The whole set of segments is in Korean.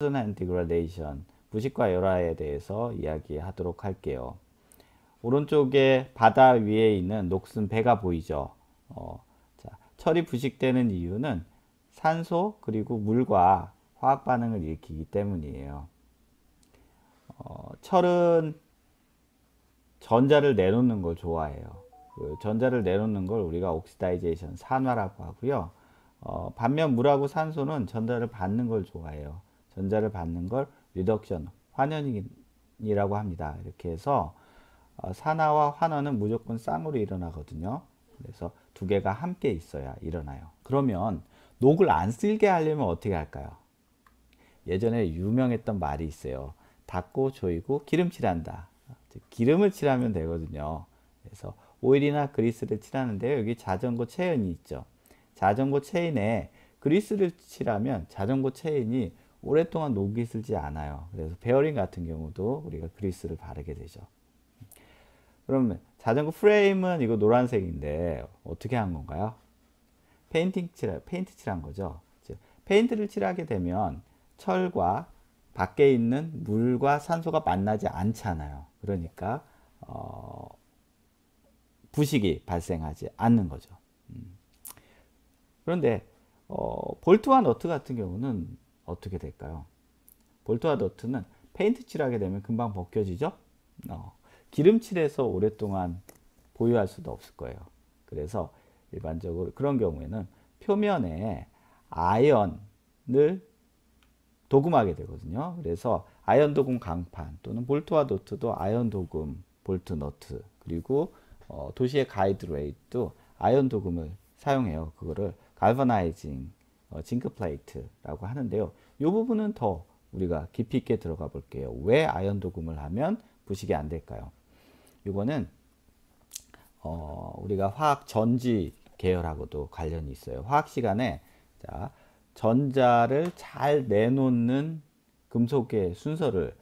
and degradation, 부식과 열화에 대해서 이야기하도록 할게요. 오른쪽에 바다 위에 있는 녹슨 배가 보이죠. 어, 자, 철이 부식되는 이유는 산소 그리고 물과 화학 반응을 일으키기 때문이에요. 어, 철은 전자를 내놓는 걸 좋아해요. 그 전자를 내놓는 걸 우리가 옥시다이제이션 산화라고 하고요. 어, 반면 물하고 산소는 전자를 받는 걸 좋아해요. 전자를 받는 걸 리덕션, 환연이라고 합니다. 이렇게 해서 어, 산화와 환원은 무조건 쌍으로 일어나거든요. 그래서 두 개가 함께 있어야 일어나요. 그러면 녹을 안 쓸게 하려면 어떻게 할까요? 예전에 유명했던 말이 있어요. 닦고 조이고 기름칠한다. 기름을 칠하면 되거든요. 그래서 오일이나 그리스를 칠하는데 여기 자전거 체인이 있죠. 자전거 체인에 그리스를 칠하면 자전거 체인이 오랫동안 녹이 슬지 않아요. 그래서 베어링 같은 경우도 우리가 그리스를 바르게 되죠. 그러면 자전거 프레임은 이거 노란색인데 어떻게 한 건가요? 페인팅 칠, 페인트 칠한 거죠. 페인트를 칠하게 되면 철과 밖에 있는 물과 산소가 만나지 않잖아요. 그러니까 어, 부식이 발생하지 않는 거죠. 음. 그런데 어, 볼트와 너트 같은 경우는 어떻게 될까요? 볼트와 너트는 페인트 칠하게 되면 금방 벗겨지죠? 어, 기름칠해서 오랫동안 보유할 수도 없을 거예요. 그래서 일반적으로 그런 경우에는 표면에 아연을 도금하게 되거든요. 그래서 아연 도금 강판 또는 볼트와 노트도 아연 도금 볼트 노트 그리고 어, 도시의 가이드웨이도 아연 도금을 사용해요. 그거를 갈바나이징 어, 징크 플레이트라고 하는데요. 이 부분은 더 우리가 깊이 있게 들어가 볼게요. 왜 아연 도금을 하면 부식이 안 될까요? 이거는 어, 우리가 화학 전지 계열하고도 관련이 있어요. 화학 시간에 자, 전자를 잘 내놓는 금속의 순서를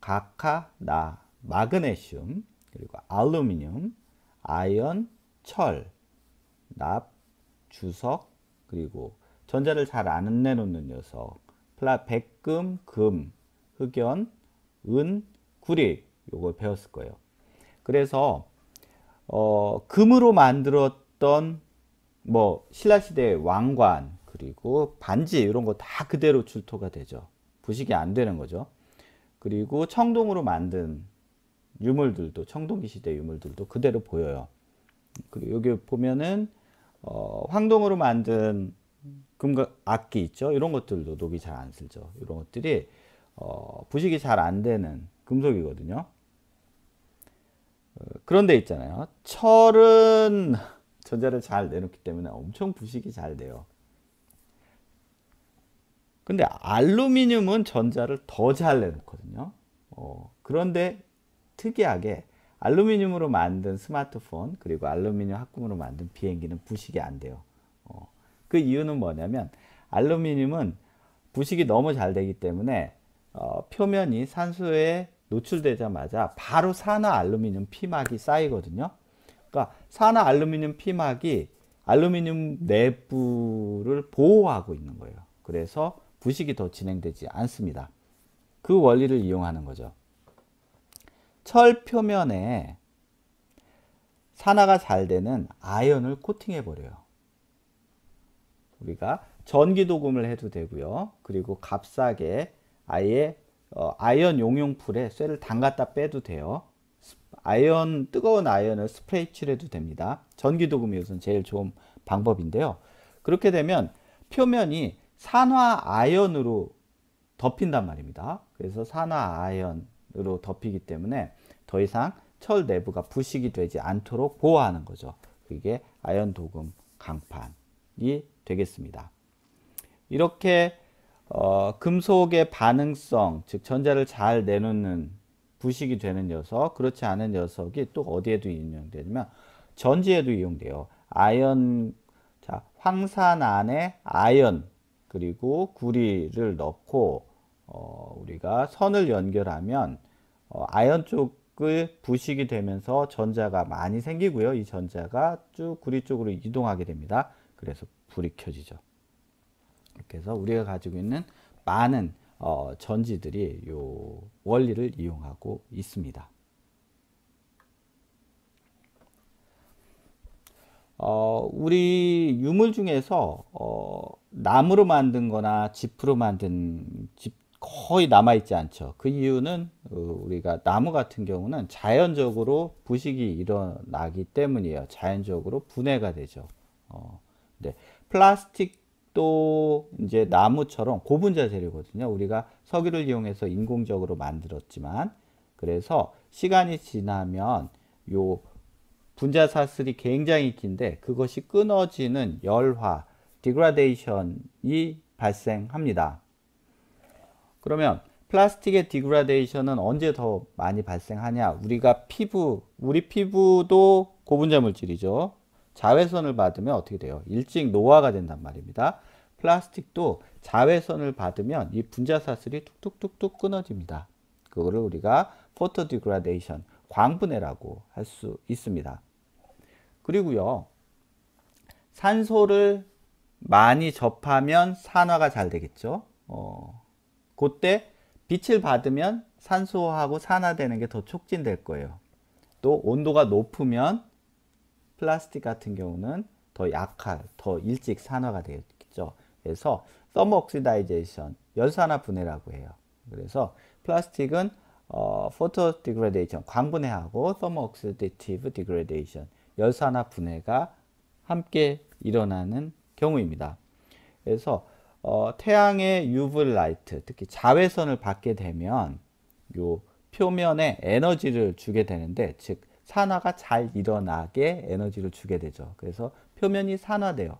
각하, 나, 마그네슘, 그리고 알루미늄, 아연, 철, 납, 주석, 그리고 전자를 잘 안 내놓는 녀석. 플라 백금, 금, 흑연, 은, 구리 요걸 배웠을 거예요. 그래서 어, 금으로 만들었던 뭐 신라 시대 왕관 그리고 반지 이런 거 다 그대로 출토가 되죠. 부식이 안 되는 거죠. 그리고 청동으로 만든 유물들도 청동기 시대 유물들도 그대로 보여요. 그리고 여기 보면은 어, 황동으로 만든 금과 악기 있죠. 이런 것들도 녹이 잘 안쓰죠 이런 것들이 어, 부식이 잘 안 되는 금속이거든요. 어, 그런데 있잖아요. 철은 전자를 잘 내놓기 때문에 엄청 부식이 잘 돼요. 근데 알루미늄은 전자를 더 잘 내놓거든요. 어, 그런데 특이하게 알루미늄으로 만든 스마트폰 그리고 알루미늄 합금으로 만든 비행기는 부식이 안 돼요. 그 이유는 뭐냐면 알루미늄은 부식이 너무 잘 되기 때문에 어, 표면이 산소에 노출되자마자 바로 산화 알루미늄 피막이 쌓이거든요. 그러니까 산화 알루미늄 피막이 알루미늄 내부를 보호하고 있는 거예요. 그래서 부식이 더 진행되지 않습니다. 그 원리를 이용하는 거죠. 철 표면에 산화가 잘 되는 아연을 코팅해 버려요. 우리가 전기 도금을 해도 되고요. 그리고 값싸게 아예 어, 아연 용용풀에 쇠를 담갔다 빼도 돼요. 아연 뜨거운 아연을 스프레이 칠해도 됩니다. 전기 도금이 우선 제일 좋은 방법인데요. 그렇게 되면 표면이 산화 아연으로 덮인단 말입니다. 그래서 산화 아연으로 덮이기 때문에 더 이상 철 내부가 부식이 되지 않도록 보호하는 거죠. 그게 아연 도금 강판이 되겠습니다. 이렇게 어, 금속의 반응성, 즉 전자를 잘 내놓는 부식이 되는 녀석, 그렇지 않은 녀석이 또 어디에도 이용되냐면 전지에도 이용돼요. 아연, 자 황산 안에 아연 그리고 구리를 넣고 어, 우리가 선을 연결하면 어, 아연 쪽의 부식이 되면서 전자가 많이 생기고요. 이 전자가 쭉 구리 쪽으로 이동하게 됩니다. 그래서 불이 켜지죠. 이렇게 해서 우리가 가지고 있는 많은 어, 전지들이 요 원리를 이용하고 있습니다. 어, 우리 유물 중에서 어, 나무로 만든 거나 지프로 만든 집 거의 남아있지 않죠. 그 이유는 어, 우리가 나무 같은 경우는 자연적으로 부식이 일어나기 때문이에요. 자연적으로 분해가 되죠. 어, 네. 플라스틱도 이제 나무처럼 고분자 재료거든요. 우리가 석유를 이용해서 인공적으로 만들었지만 그래서 시간이 지나면 요 분자 사슬이 굉장히 긴데 그것이 끊어지는 열화, 디그라데이션이 발생합니다. 그러면 플라스틱의 디그라데이션은 언제 더 많이 발생하냐? 우리가 피부, 우리 피부도 고분자 물질이죠. 자외선을 받으면 어떻게 돼요? 일찍 노화가 된단 말입니다. 플라스틱도 자외선을 받으면 이 분자사슬이 뚝뚝뚝뚝 끊어집니다. 그거를 우리가 포토 디그라데이션, 광분해라고 할 수 있습니다. 그리고요. 산소를 많이 접하면 산화가 잘 되겠죠. 어, 그때 빛을 받으면 산소하고 산화되는 게 더 촉진될 거예요. 또 온도가 높으면 플라스틱 같은 경우는 더 약할, 더 일찍 산화가 되겠죠. 그래서 서머 옥시다이제이션, 열산화 분해라고 해요. 그래서 플라스틱은 어, 포토 디그레데이션, 광분해하고 서머 옥시데티브 디그레데이션, 열산화 분해가 함께 일어나는 경우입니다. 그래서 어, 태양의 UV 라이트, 특히 자외선을 받게 되면 요 표면에 에너지를 주게 되는데 즉 산화가 잘 일어나게 에너지를 주게 되죠. 그래서 표면이 산화돼요.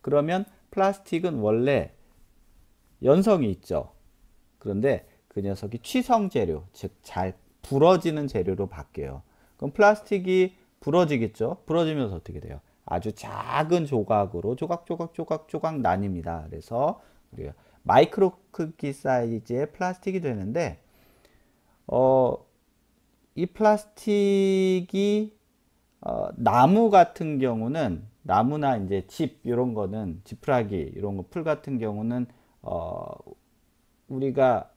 그러면 플라스틱은 원래 연성이 있죠. 그런데 그 녀석이 취성 재료, 즉 잘 부러지는 재료로 바뀌어요. 그럼 플라스틱이 부러지겠죠. 부러지면서 어떻게 돼요? 아주 작은 조각으로 조각조각 조각 조각 나뉩니다. 그래서 우리가 마이크로 크기 사이즈의 플라스틱이 되는데 어이 플라스틱이 어, 나무 같은 경우는 나무나 이제 집 이런 거는 지푸라기 이런 거 풀 같은 경우는 어, 우리가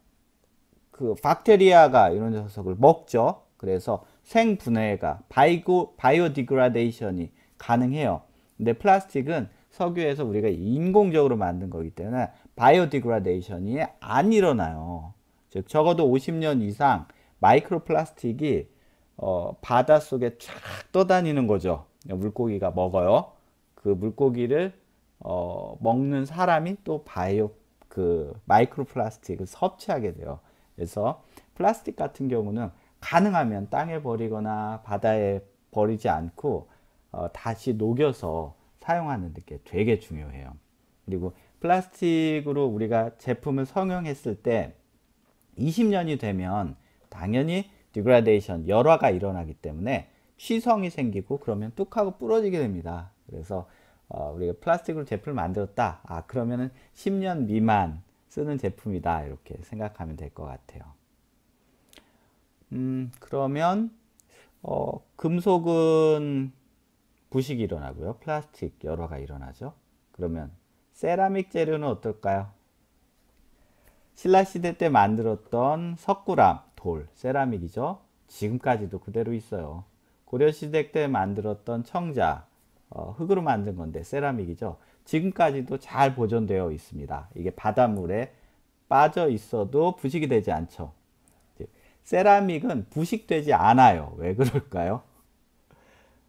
그 박테리아가 이런 녀석을 먹죠. 그래서 생분해가 바이오 바이오디그라데이션이 가능해요. 근데 플라스틱은 석유에서 우리가 인공적으로 만든 거기 때문에 바이오디그라데이션이 안 일어나요. 즉 적어도 50년 이상 마이크로 플라스틱이 어, 바닷 속에 쫙 떠다니는 거죠. 그러니까 물고기가 먹어요. 그 물고기를 어, 먹는 사람이 또 바이오 그 마이크로 플라스틱을 섭취하게 돼요. 그래서 플라스틱 같은 경우는 가능하면 땅에 버리거나 바다에 버리지 않고 어, 다시 녹여서 사용하는 게 되게 중요해요. 그리고 플라스틱으로 우리가 제품을 성형했을 때 20년이 되면 당연히 디그라데이션, 열화가 일어나기 때문에 취성이 생기고 그러면 뚝하고 부러지게 됩니다. 그래서 어, 우리가 플라스틱으로 제품을 만들었다. 아 그러면은 10년 미만 쓰는 제품이다 이렇게 생각하면 될 것 같아요. 음 그러면 어, 금속은 부식이 일어나고요. 플라스틱 열화가 일어나죠. 그러면 세라믹 재료는 어떨까요? 신라 시대 때 만들었던 석굴암 돌, 세라믹이죠. 지금까지도 그대로 있어요. 고려시대 때 만들었던 청자, 어, 흙으로 만든 건데 세라믹이죠. 지금까지도 잘 보존되어 있습니다. 이게 바닷물에 빠져 있어도 부식이 되지 않죠. 세라믹은 부식되지 않아요. 왜 그럴까요?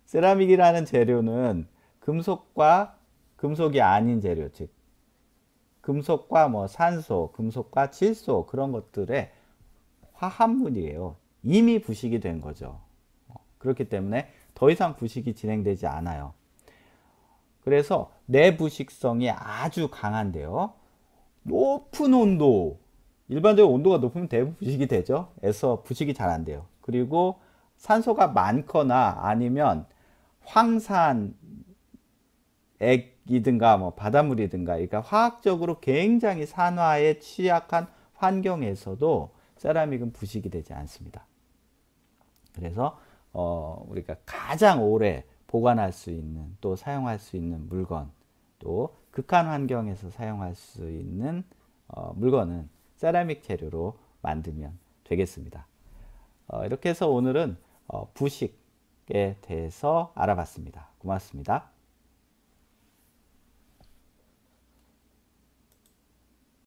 세라믹이라는 재료는 금속과 금속이 아닌 재료, 즉 금속과 뭐 산소, 금속과 질소 그런 것들의 화합물이에요. 이미 부식이 된 거죠. 어, 그렇기 때문에 더 이상 부식이 진행되지 않아요. 그래서 내부식성이 아주 강한데요. 높은 온도, 일반적인 온도가 높으면 대부 부식이 되죠. 에서 부식이 잘 안 돼요. 그리고 산소가 많거나 아니면 황산액이든가 뭐 바닷물이든가 그러니까 화학적으로 굉장히 산화에 취약한 환경에서도 세라믹은 부식이 되지 않습니다. 그래서 어, 우리가 가장 오래 보관할 수 있는 또 사용할 수 있는 물건 또 극한 환경에서 사용할 수 있는 어, 물건은 세라믹 재료로 만들면 되겠습니다. 어, 이렇게 해서 오늘은 어, 부식에 대해서 알아봤습니다. 고맙습니다.